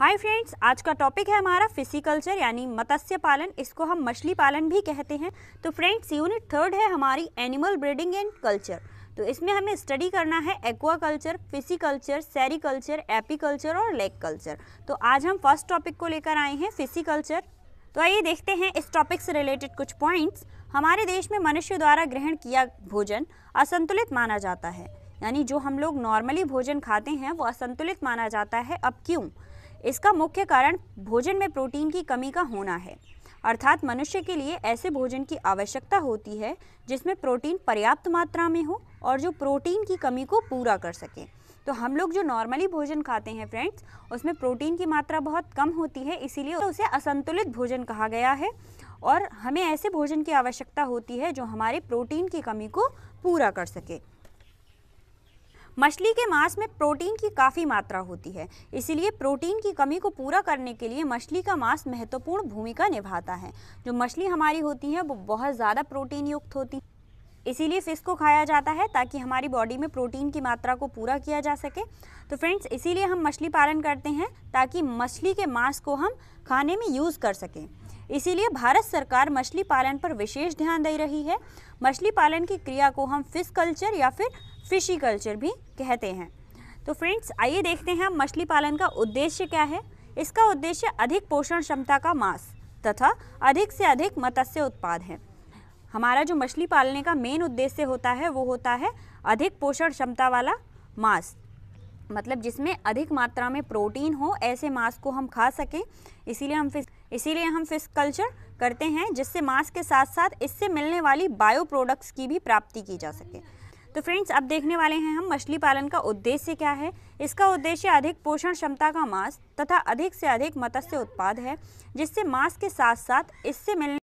hi friends आज का topic है हमारा फिसिकल्चर यानी मत्स्य पालन इसको हम मछली पालन भी कहते हैं तो फ्रेंड्स यूनिट थर्ड है हमारी एनिमल ब्रीडिंग एंड कल्चर तो इसमें हमें स्टडी करना है aquaculture pisciculture sericulture apiculture और लेक कल्चर तो आज हम फर्स्ट टॉपिक को लेकर आए हैं फिसिकल्चर तो आइए देखते हैं इस टॉपिक से रिलेटेड कुछ पॉइंट्स हमारे देश में मनुष्य द्वारा ग्रहण किया भोजन असंतुलित माना जाता है यानी जो हम लोग नॉर्मली भोजन खाते हैं वो असंतुलित माना जाता है अब क्यों इसका मुख्य कारण भोजन में प्रोटीन की कमी का होना है अर्थात मनुष्य के लिए ऐसे भोजन की आवश्यकता होती है जिसमें प्रोटीन पर्याप्त मात्रा में हो और जो प्रोटीन की कमी को पूरा कर सके तो हम लोग जो नॉर्मली भोजन खाते हैं फ्रेंड्स उसमें प्रोटीन की मात्रा बहुत कम होती है इसीलिए उसे असंतुलित भोजन कहा गया है और हमें ऐसे भोजन की आवश्यकता होती है जो हमारे प्रोटीन की कमी को पूरा कर सके मछली के मांस में प्रोटीन की काफ़ी मात्रा होती है इसीलिए प्रोटीन की कमी को पूरा करने के लिए मछली का मांस महत्वपूर्ण भूमिका निभाता है जो मछली हमारी होती है वो बहुत ज़्यादा प्रोटीन युक्त होती है इसीलिए फ़िश को खाया जाता है ताकि हमारी बॉडी में प्रोटीन की मात्रा को पूरा किया जा सके तो फ्रेंड्स इसीलिए हम मछली पालन करते हैं ताकि मछली के मांस को हम खाने में यूज़ कर सकें इसीलिए भारत सरकार मछली पालन पर विशेष ध्यान दे रही है मछली पालन की क्रिया को हम फिश कल्चर या फिर फिशी कल्चर भी कहते हैं तो फ्रेंड्स आइए देखते हैं मछली पालन का उद्देश्य क्या है इसका उद्देश्य अधिक पोषण क्षमता का मांस तथा अधिक से अधिक मत्स्य उत्पाद है हमारा जो मछली पालने का मेन उद्देश्य होता है वो होता है अधिक पोषण क्षमता वाला मांस मतलब जिसमें अधिक मात्रा में प्रोटीन हो ऐसे मांस को हम खा सकें इसीलिए हम फिर इसीलिए हम फिश कल्चर करते हैं जिससे मांस के साथ साथ इससे मिलने वाली बायो प्रोडक्ट्स की भी प्राप्ति की जा सके तो फ्रेंड्स अब देखने वाले हैं हम मछली पालन का उद्देश्य क्या है इसका उद्देश्य अधिक पोषण क्षमता का मांस तथा अधिक से अधिक मत्स्य उत्पाद है जिससे मांस के साथ साथ इससे मिलने